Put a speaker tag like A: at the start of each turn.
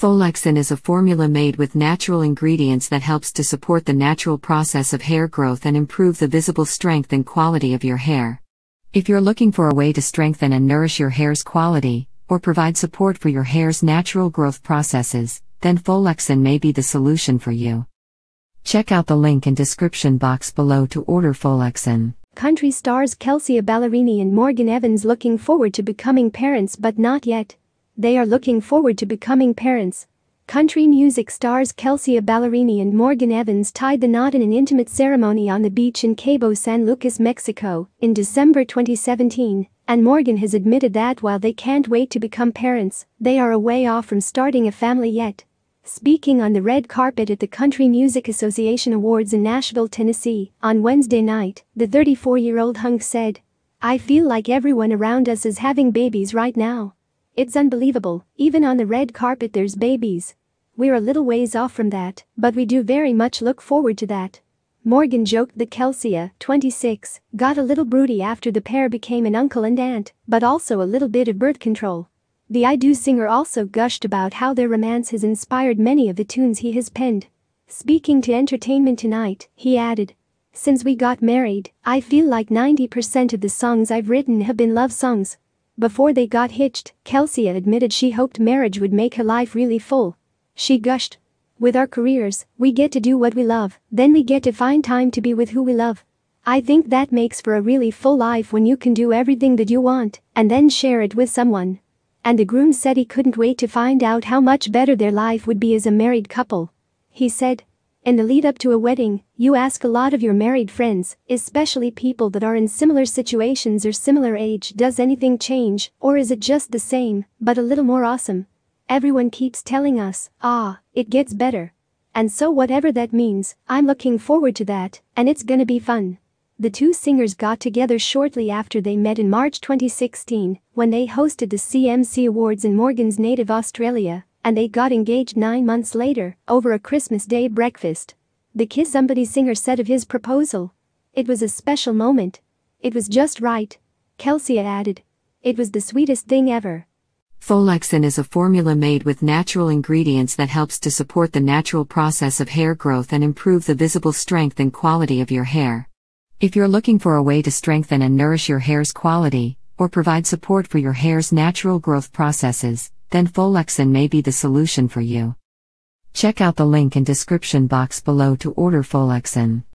A: Folexin is a formula made with natural ingredients that helps to support the natural process of hair growth and improve the visible strength and quality of your hair. If you're looking for a way to strengthen and nourish your hair's quality, or provide support for your hair's natural growth processes, then Folexin may be the solution for you. Check out the link in description box below to order Folexin.
B: Country stars Kelsea Ballerini and Morgan Evans looking forward to becoming parents but not yet they are looking forward to becoming parents. Country music stars Kelsea Ballerini and Morgan Evans tied the knot in an intimate ceremony on the beach in Cabo San Lucas, Mexico, in December 2017, and Morgan has admitted that while they can't wait to become parents, they are a way off from starting a family yet. Speaking on the red carpet at the Country Music Association Awards in Nashville, Tennessee, on Wednesday night, the 34-year-old hunk said, I feel like everyone around us is having babies right now. It's unbelievable, even on the red carpet there's babies. We're a little ways off from that, but we do very much look forward to that. Morgan joked that Kelsia, uh, 26, got a little broody after the pair became an uncle and aunt, but also a little bit of birth control. The I Do singer also gushed about how their romance has inspired many of the tunes he has penned. Speaking to Entertainment Tonight, he added, Since we got married, I feel like 90% of the songs I've written have been love songs. Before they got hitched, Kelsia admitted she hoped marriage would make her life really full. She gushed. With our careers, we get to do what we love, then we get to find time to be with who we love. I think that makes for a really full life when you can do everything that you want and then share it with someone. And the groom said he couldn't wait to find out how much better their life would be as a married couple. He said, in the lead up to a wedding, you ask a lot of your married friends, especially people that are in similar situations or similar age does anything change, or is it just the same, but a little more awesome? Everyone keeps telling us, ah, it gets better. And so, whatever that means, I'm looking forward to that, and it's gonna be fun. The two singers got together shortly after they met in March 2016 when they hosted the CMC Awards in Morgan's native Australia and they got engaged nine months later over a Christmas Day breakfast. The Kiss Somebody singer said of his proposal. It was a special moment. It was just right. Kelsey added. It was the sweetest thing ever.
A: Folexin is a formula made with natural ingredients that helps to support the natural process of hair growth and improve the visible strength and quality of your hair. If you're looking for a way to strengthen and nourish your hair's quality, or provide support for your hair's natural growth processes, then Folexin may be the solution for you. Check out the link in description box below to order Folexin.